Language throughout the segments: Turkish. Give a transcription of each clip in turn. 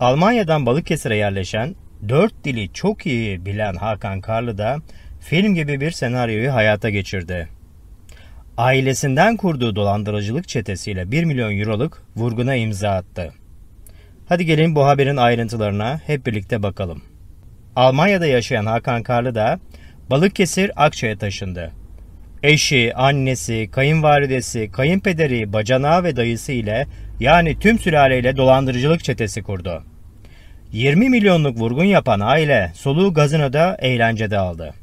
Almanya'dan Balıkesir'e yerleşen dört dili çok iyi bilen Hakan Karlı da film gibi bir senaryoyu hayata geçirdi. Ailesinden kurduğu dolandırıcılık çetesiyle 1 milyon euroluk vurguna imza attı. Hadi gelin bu haberin ayrıntılarına hep birlikte bakalım. Almanya'da yaşayan Hakan Karlı da Balıkesir Akça'ya taşındı eşi, annesi, kayınvalidesi, kayınpederi, bacanağı ve dayısı ile yani tüm sülaleyle dolandırıcılık çetesi kurdu. 20 milyonluk vurgun yapan aile soluğu da eğlencede aldı.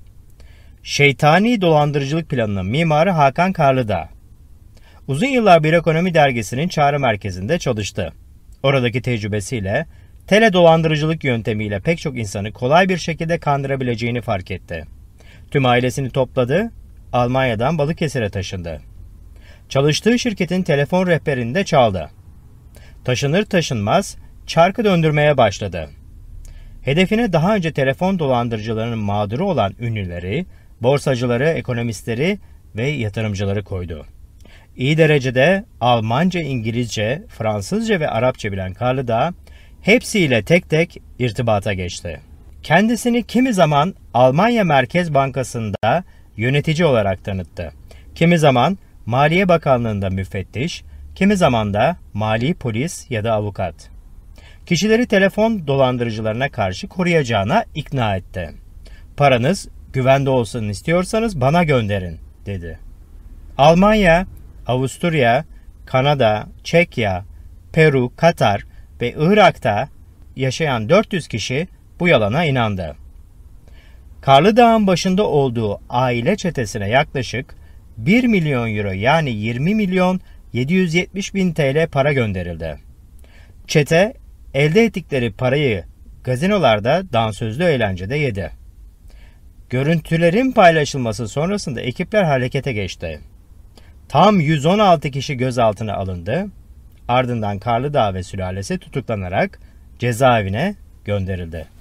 Şeytani dolandırıcılık planının mimarı Hakan Karlı da Uzun yıllar Bir Ekonomi Dergisi'nin çağrı merkezinde çalıştı. Oradaki tecrübesiyle tele dolandırıcılık yöntemiyle pek çok insanı kolay bir şekilde kandırabileceğini fark etti. Tüm ailesini topladı Almanya'dan Balıkesir'e taşındı. Çalıştığı şirketin telefon rehberini de çaldı. Taşınır taşınmaz çarkı döndürmeye başladı. Hedefine daha önce telefon dolandırıcılarının mağduru olan ünlüleri, borsacıları, ekonomistleri ve yatırımcıları koydu. İyi derecede Almanca, İngilizce, Fransızca ve Arapça bilen Karlı da hepsiyle tek tek irtibata geçti. Kendisini kimi zaman Almanya Merkez Bankası'nda yönetici olarak tanıttı. Kimi zaman Maliye Bakanlığı'nda müfettiş, kimi zaman da mali polis ya da avukat. Kişileri telefon dolandırıcılarına karşı koruyacağına ikna etti. Paranız güvende olsun istiyorsanız bana gönderin dedi. Almanya, Avusturya, Kanada, Çekya, Peru, Katar ve Irak'ta yaşayan 400 kişi bu yalana inandı. Karlı Dağ'ın başında olduğu aile çetesine yaklaşık 1 milyon euro yani 20 milyon 770 bin TL para gönderildi. Çete elde ettikleri parayı gazinolarda dansözlü eğlencede yedi. Görüntülerin paylaşılması sonrasında ekipler harekete geçti. Tam 116 kişi gözaltına alındı. Ardından Karlıdağ ve sülalesi tutuklanarak cezaevine gönderildi.